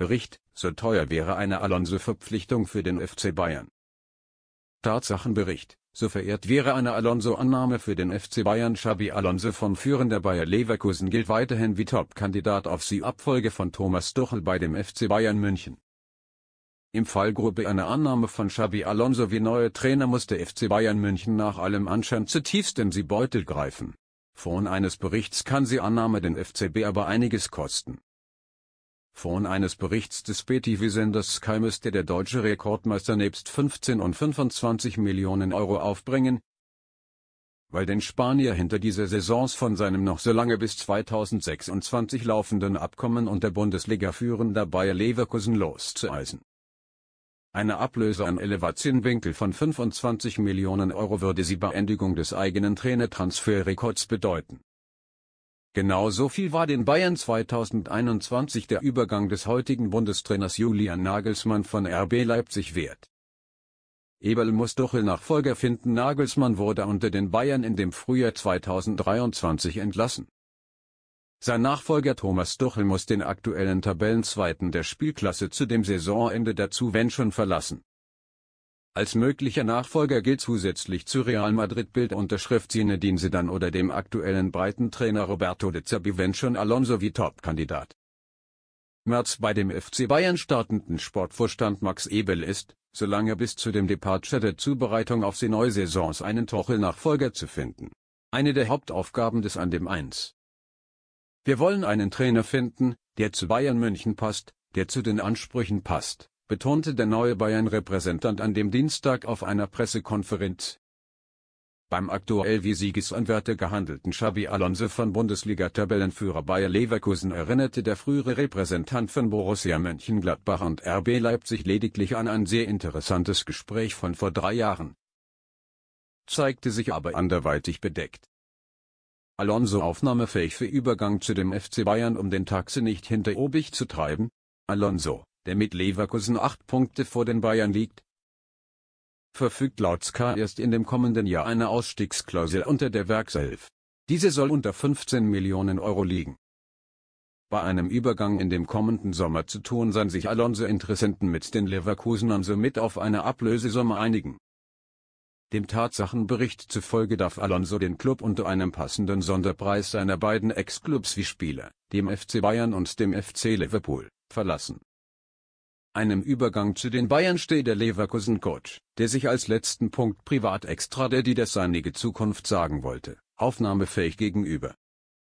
Bericht, so teuer wäre eine Alonso-Verpflichtung für den FC Bayern. Tatsachenbericht, so verehrt wäre eine Alonso-Annahme für den FC Bayern. Xabi Alonso von führender Bayer Leverkusen gilt weiterhin wie Top-Kandidat auf sie Abfolge von Thomas Tuchel bei dem FC Bayern München. Im Fallgruppe einer Annahme von Xabi Alonso wie neuer Trainer muss der FC Bayern München nach allem Anschein zutiefst in sie Beutel greifen. Von eines Berichts kann sie Annahme den FCB aber einiges kosten. Von eines Berichts des BTV-Senders Sky müsste der deutsche Rekordmeister nebst 15 und 25 Millionen Euro aufbringen, weil den Spanier hinter dieser Saison von seinem noch so lange bis 2026 laufenden Abkommen und der Bundesliga führen dabei Leverkusen loszueisen. Eine Ablöse an Elevation von 25 Millionen Euro würde sie Beendigung des eigenen Trainertransferrekords bedeuten. Genauso viel war den Bayern 2021 der Übergang des heutigen Bundestrainers Julian Nagelsmann von RB Leipzig wert. Eberl muss Duchel Nachfolger finden. Nagelsmann wurde unter den Bayern in dem Frühjahr 2023 entlassen. Sein Nachfolger Thomas Duchel muss den aktuellen Tabellenzweiten der Spielklasse zu dem Saisonende dazu wenn schon verlassen. Als möglicher Nachfolger gilt zusätzlich zu Real Madrid Bildunterschrift Zinedine Zidane oder dem aktuellen Breitentrainer Roberto de Zerbi wenn schon Alonso wie Topkandidat. März bei dem FC Bayern startenden Sportvorstand Max Ebel ist, solange bis zu dem Departure der Zubereitung auf die neue Saisons einen Tuchel-Nachfolger zu finden. Eine der Hauptaufgaben des an dem 1. Wir wollen einen Trainer finden, der zu Bayern München passt, der zu den Ansprüchen passt, betonte der neue Bayern-Repräsentant an dem Dienstag auf einer Pressekonferenz. Beim aktuell wie Siegesanwärter gehandelten Xavi Alonso von Bundesliga-Tabellenführer Bayer Leverkusen erinnerte der frühere Repräsentant von Borussia Mönchengladbach und RB Leipzig lediglich an ein sehr interessantes Gespräch von vor drei Jahren. Zeigte sich aber anderweitig bedeckt. Alonso aufnahmefähig für Übergang zu dem FC Bayern um den Taxi nicht hinter Obig zu treiben? Alonso der mit Leverkusen acht Punkte vor den Bayern liegt, verfügt laut Ska erst in dem kommenden Jahr eine Ausstiegsklausel unter der Werkself. Diese soll unter 15 Millionen Euro liegen. Bei einem Übergang in dem kommenden Sommer zu tun seien sich Alonso Interessenten mit den Leverkusenern somit auf eine Ablösesumme einigen. Dem Tatsachenbericht zufolge darf Alonso den Club unter einem passenden Sonderpreis seiner beiden Ex-Clubs wie Spieler, dem FC Bayern und dem FC Liverpool, verlassen einem Übergang zu den Bayern steht der Leverkusen-Coach, der sich als letzten Punkt privat extra der die das seinige Zukunft sagen wollte, aufnahmefähig gegenüber